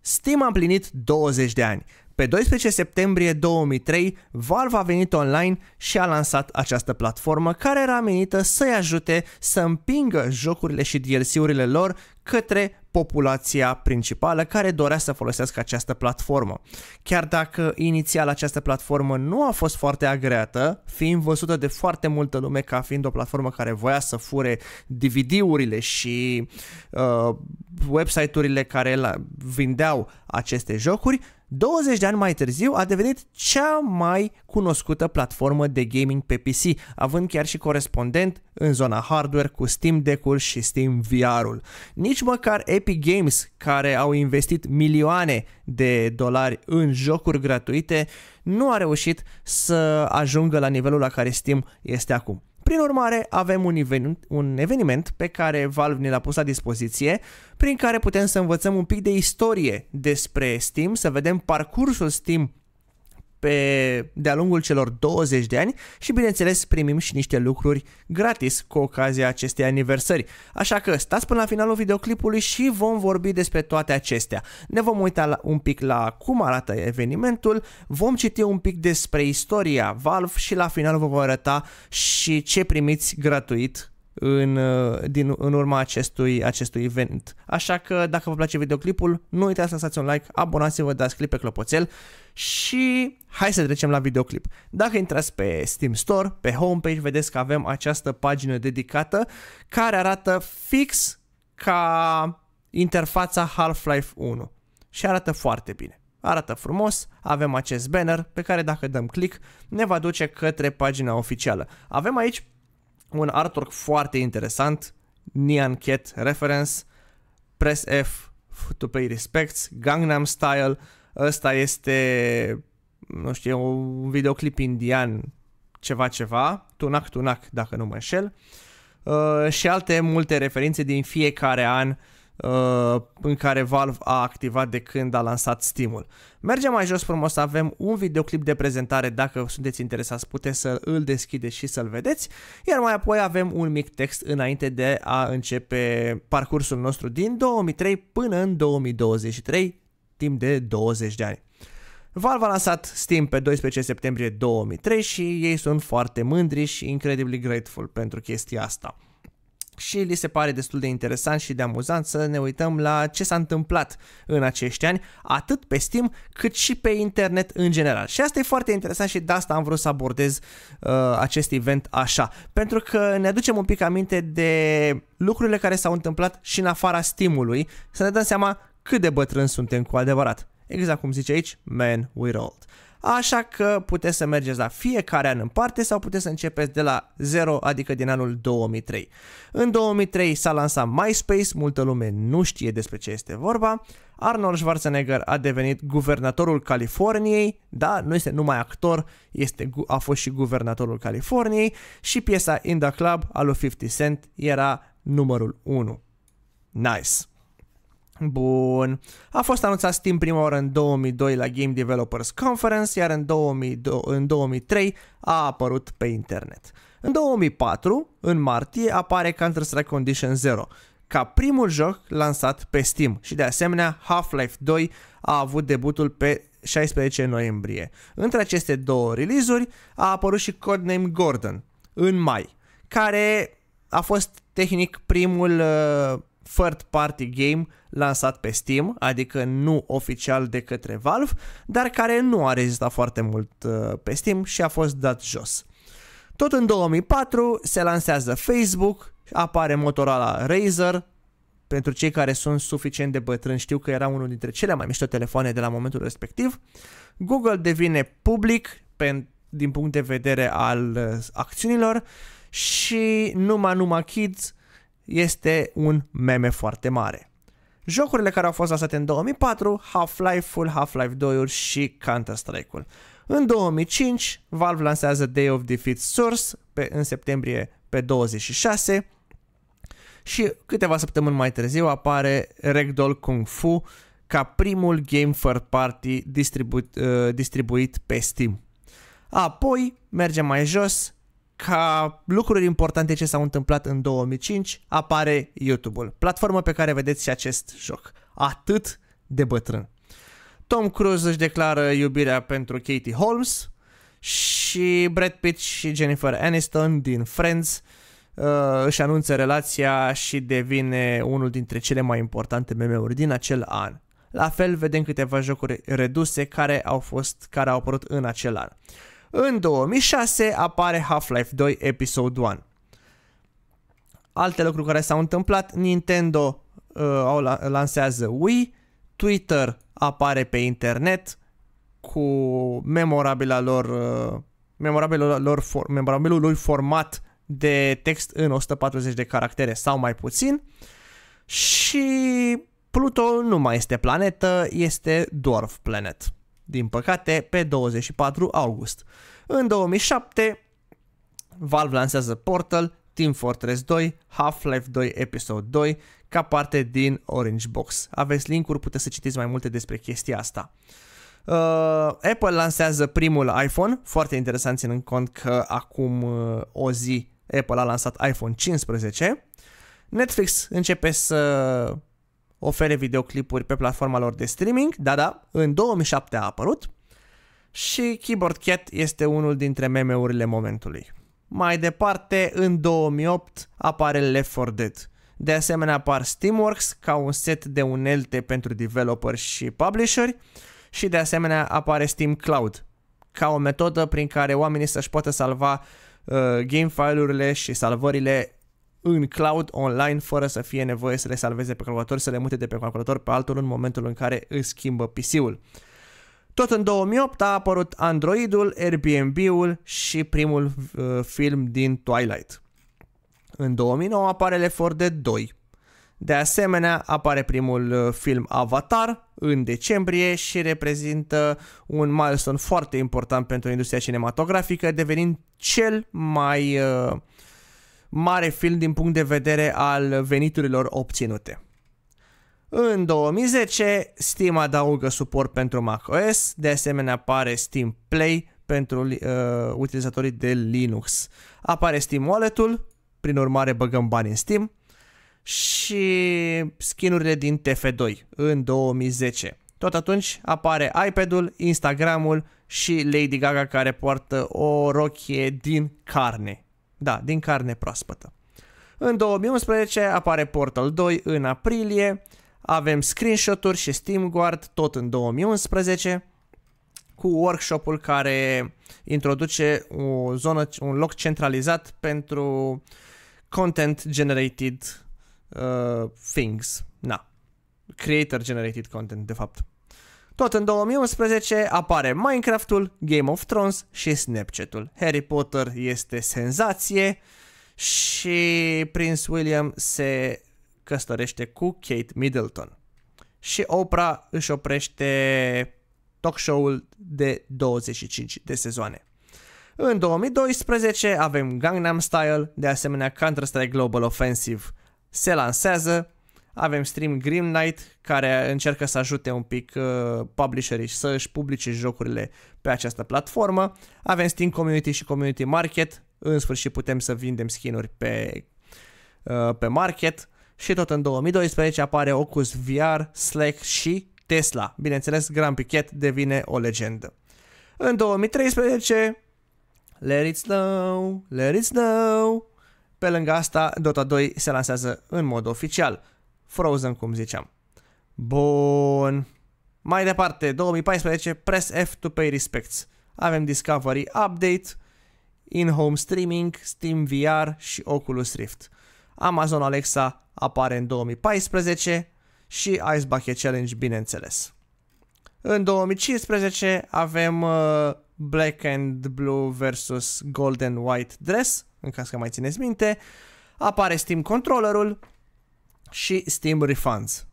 Steam a împlinit 20 de ani. Pe 12 septembrie 2003, Valve a venit online și a lansat această platformă care era menită să-i ajute să împingă jocurile și DLC-urile lor către populația principală care dorea să folosească această platformă. Chiar dacă inițial această platformă nu a fost foarte agreată, fiind văzută de foarte multă lume ca fiind o platformă care voia să fure DVD-urile și uh, website-urile care la, vindeau aceste jocuri, 20 de ani mai târziu a devenit cea mai cunoscută platformă de gaming pe PC, având chiar și corespondent în zona hardware cu Steam Deck-ul și Steam VR-ul. Nici măcar Epic Games, care au investit milioane de dolari în jocuri gratuite, nu a reușit să ajungă la nivelul la care Steam este acum. Prin urmare, avem un, eveniment, un eveniment pe care Valve ne l-a pus la dispoziție, prin care putem să învățăm un pic de istorie despre Steam, să vedem parcursul Steam pe de-a lungul celor 20 de ani și bineînțeles primim și niște lucruri gratis cu ocazia acestei aniversări. Așa că stați până la finalul videoclipului și vom vorbi despre toate acestea. Ne vom uita la, un pic la cum arată evenimentul, vom citi un pic despre istoria Valve și la final vă vom arăta și ce primiți gratuit în, uh, din, în urma acestui, acestui event. Așa că dacă vă place videoclipul, nu uitați să lăsați un like, abonați-vă, dați clip pe clopoțel și hai să trecem la videoclip. Dacă intrați pe Steam Store, pe homepage, vedeți că avem această pagină dedicată care arată fix ca interfața Half-Life 1 și arată foarte bine. Arată frumos, avem acest banner pe care dacă dăm click ne va duce către pagina oficială. Avem aici un artwork foarte interesant, Nian Cat Reference, Press F to Pay Respects, Gangnam Style, ăsta este, nu știu, un videoclip indian, ceva ceva, Tunac Tunac, dacă nu mă înșel, uh, și alte multe referințe din fiecare an uh, uh, în care Valve a activat de când a lansat Steam-ul. Mergem mai jos frumos, avem un videoclip de prezentare, dacă sunteți interesați puteți să îl deschideți și să-l vedeți, iar mai apoi avem un mic text înainte de a începe parcursul nostru din 2003 până în 2023, timp de 20 de ani. Valve a lansat Steam pe 12 septembrie 2003 și ei sunt foarte mândri și incredibly grateful pentru chestia asta și li se pare destul de interesant și de amuzant să ne uităm la ce s-a întâmplat în acești ani, atât pe Steam cât și pe internet în general. Și asta e foarte interesant și de asta am vrut să abordez uh, acest event așa, pentru că ne aducem un pic aminte de lucrurile care s-au întâmplat și în afara stimului, să ne dăm seama cât de bătrâni suntem cu adevărat. Exact cum zice aici, man, we're old. Așa că puteți să mergeți la fiecare an în parte sau puteți să începeți de la 0, adică din anul 2003. În 2003 s-a lansat MySpace, multă lume nu știe despre ce este vorba. Arnold Schwarzenegger a devenit guvernatorul Californiei, da, nu este numai actor, este, a fost și guvernatorul Californiei și piesa In The Club a lui 50 Cent era numărul 1. Nice! Bun. A fost anunțat Steam prima oară în 2002 la Game Developers Conference, iar în, 2002, în 2003 a apărut pe internet. În 2004, în martie, apare Counter-Strike Condition 0, ca primul joc lansat pe Steam și de asemenea Half-Life 2 a avut debutul pe 16 noiembrie. Între aceste două release-uri a apărut și Codename Gordon în mai, care a fost tehnic primul uh, third party game lansat pe Steam, adică nu oficial de către Valve, dar care nu a rezistat foarte mult uh, pe Steam și a fost dat jos. Tot în 2004 se lansează Facebook, apare Motorola Razer, pentru cei care sunt suficient de bătrâni știu că era unul dintre cele mai mișto telefoane de la momentul respectiv. Google devine public pe, din punct de vedere al uh, acțiunilor și numai numai Kids este un meme foarte mare. Jocurile care au fost lansate în 2004, Half-Life-ul, Half-Life 2-ul și Counter-Strike-ul. În 2005, Valve lansează Day of Defeat Source pe, în septembrie pe 26 și câteva săptămâni mai târziu apare Ragdoll Kung Fu ca primul game for party distribuit, uh, distribuit pe Steam. Apoi mergem mai jos, ca lucruri importante ce s-au întâmplat în 2005 apare YouTube-ul, platformă pe care vedeți și acest joc. Atât de bătrân. Tom Cruise își declară iubirea pentru Katie Holmes și Brad Pitt și Jennifer Aniston din Friends uh, își anunță relația și devine unul dintre cele mai importante meme-uri din acel an. La fel vedem câteva jocuri reduse care au fost care au apărut în acel an. În 2006 apare Half-Life 2 Episode 1. Alte lucruri care s-au întâmplat, Nintendo uh, lansează Wii, Twitter apare pe internet cu memorabila lor, uh, memorabilul, lor for, memorabilul lui format de text în 140 de caractere sau mai puțin și Pluto nu mai este planetă, este dwarf planet din păcate, pe 24 august. În 2007, Valve lansează Portal, Team Fortress 2, Half-Life 2 Episode 2 ca parte din Orange Box. Aveți linkuri, puteți să citiți mai multe despre chestia asta. Uh, Apple lansează primul iPhone, foarte interesant ținând cont că acum uh, o zi Apple a lansat iPhone 15. Netflix începe să ofere videoclipuri pe platforma lor de streaming, da, da, în 2007 a apărut și Keyboard Cat este unul dintre meme-urile momentului. Mai departe, în 2008 apare Left 4 Dead. De asemenea apar Steamworks ca un set de unelte pentru developeri și publisheri și de asemenea apare Steam Cloud ca o metodă prin care oamenii să-și poată salva uh, game file-urile și salvările în cloud online fără să fie nevoie să le salveze pe calculator, să le mute de pe calculator pe altul în momentul în care îți schimbă PC-ul. Tot în 2008 a apărut Android-ul, Airbnb-ul și primul uh, film din Twilight. În 2009 apare Left de 2. De asemenea, apare primul uh, film Avatar în decembrie și reprezintă un milestone foarte important pentru industria cinematografică, devenind cel mai uh, mare film din punct de vedere al veniturilor obținute. În 2010, Steam adaugă suport pentru macOS, de asemenea apare Steam Play pentru uh, utilizatorii de Linux. Apare Steam Wallet-ul, prin urmare băgăm bani în Steam, și skinurile din TF2 în 2010. Tot atunci apare iPad-ul, Instagram-ul și Lady Gaga care poartă o rochie din carne. Da, din carne proaspătă. În 2011 apare Portal 2 în aprilie, avem screenshot-uri și Steam Guard tot în 2011 cu workshop-ul care introduce o zonă, un loc centralizat pentru content generated uh, things. Na. Creator generated content, de fapt. Tot în 2011 apare Minecraftul, Game of Thrones și Snapchat-ul. Harry Potter este senzație și Prince William se căsătorește cu Kate Middleton. Și Oprah își oprește talk show-ul de 25 de sezoane. În 2012 avem Gangnam Style, de asemenea Counter-Strike Global Offensive se lansează avem Stream Grim Knight care încearcă să ajute un pic uh, publisherii să își publice jocurile pe această platformă. Avem Steam Community și Community Market. În sfârșit putem să vindem skinuri pe, uh, pe market. Și tot în 2012 apare Oculus VR, Slack și Tesla. Bineînțeles, Grand Piquet devine o legendă. În 2013, Let It Snow, Let It Snow. Pe lângă asta, Dota 2 se lansează în mod oficial. Frozen, cum ziceam. Bun. Mai departe, 2014, press F to pay respects. Avem Discovery Update, In-Home Streaming, Steam VR și Oculus Rift. Amazon Alexa apare în 2014 și Ice Bucket Challenge, bineînțeles. În 2015 avem uh, Black and Blue versus Golden White Dress, în caz că mai țineți minte. Apare Steam Controllerul, și Steam Refunds.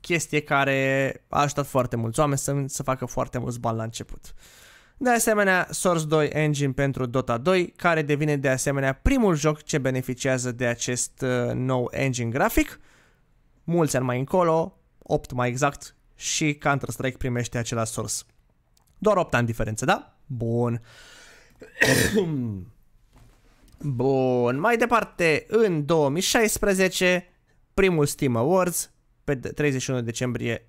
Chestie care a ajutat foarte mulți oameni să, să facă foarte mulți bani la început. De asemenea, Source 2 Engine pentru Dota 2, care devine de asemenea primul joc ce beneficiază de acest uh, nou engine grafic. Mulți ani mai încolo, 8 mai exact, și Counter-Strike primește același Source. Doar 8 ani diferență, da? Bun. Bun, mai departe, în 2016, primul Steam Awards, pe 31 decembrie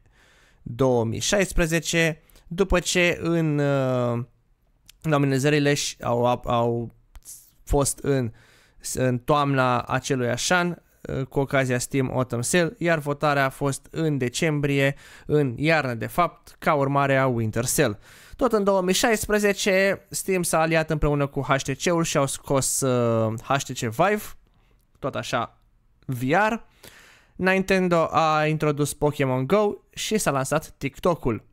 2016, după ce în uh, nominalizările au, au fost în, în toamna acelui an, uh, cu ocazia Steam Autumn Sale, iar votarea a fost în decembrie, în iarnă de fapt, ca urmare a Winter Sale. Tot în 2016, Steam s-a aliat împreună cu HTC-ul și au scos uh, HTC Vive, tot așa VR. Nintendo a introdus Pokémon Go și s-a lansat TikTok-ul.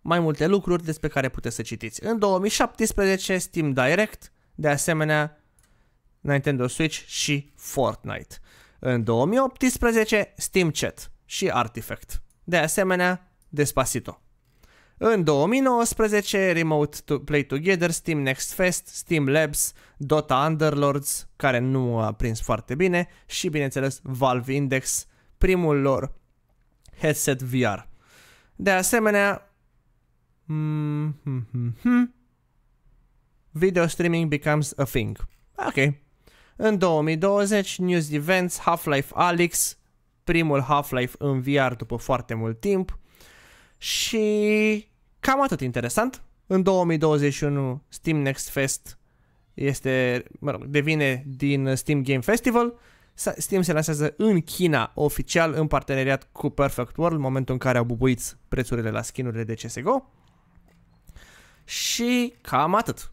Mai multe lucruri despre care puteți să citiți. În 2017, Steam Direct, de asemenea Nintendo Switch și Fortnite. În 2018, Steam Chat și Artifact. De asemenea, Despacito. În 2019, Remote to Play Together, Steam Next Fest, Steam Labs, Dota Underlords, care nu a prins foarte bine, și, bineînțeles, Valve Index, primul lor headset VR. De asemenea, mm, hmm, hmm, hmm, video streaming becomes a thing. Ok. În 2020, News Events, Half-Life Alyx, primul Half-Life în VR după foarte mult timp, și cam atât interesant. În 2021 Steam Next Fest este, mă rog, devine din Steam Game Festival. Steam se lansează în China oficial în parteneriat cu Perfect World, în momentul în care au bubuit prețurile la skinurile de CSGO. Și cam atât.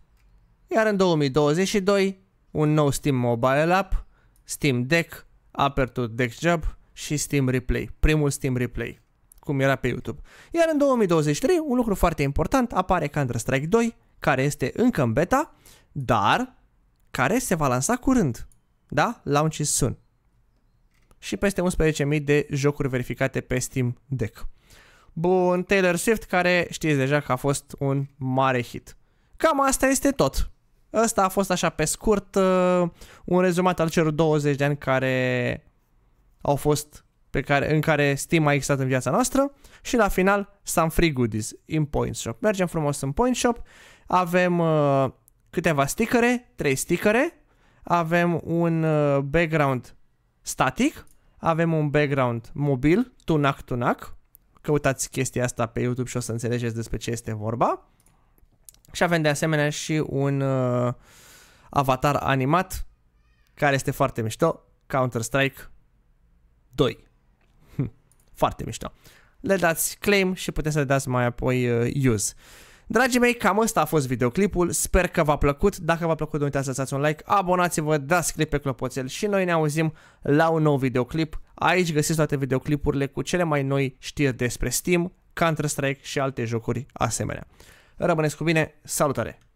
Iar în 2022, un nou Steam Mobile App, Steam Deck, Aperture Deck Job și Steam Replay, primul Steam Replay cum era pe YouTube. Iar în 2023, un lucru foarte important, apare Counter-Strike 2, care este încă în beta, dar care se va lansa curând. Da? Launch is soon. Și peste 11.000 de jocuri verificate pe Steam Deck. Bun, Taylor Swift, care știți deja că a fost un mare hit. Cam asta este tot. Ăsta a fost așa pe scurt uh, un rezumat al celor 20 de ani care au fost pe care, în care Steam a existat în viața noastră și la final some free goodies in Point Shop. Mergem frumos în Point Shop, avem uh, câteva stickere, trei stickere, avem un uh, background static, avem un background mobil, tunac tunac, căutați chestia asta pe YouTube și o să înțelegeți despre ce este vorba. Și avem de asemenea și un uh, avatar animat care este foarte mișto, Counter-Strike 2. Foarte mișto. Le dați claim și puteți să le dați mai apoi uh, use. Dragii mei, cam ăsta a fost videoclipul, sper că v-a plăcut, dacă v-a plăcut nu uitați să lăsați un like, abonați-vă, dați clip pe clopoțel și noi ne auzim la un nou videoclip. Aici găsiți toate videoclipurile cu cele mai noi știri despre Steam, Counter-Strike și alte jocuri asemenea. Rămâneți cu bine, salutare!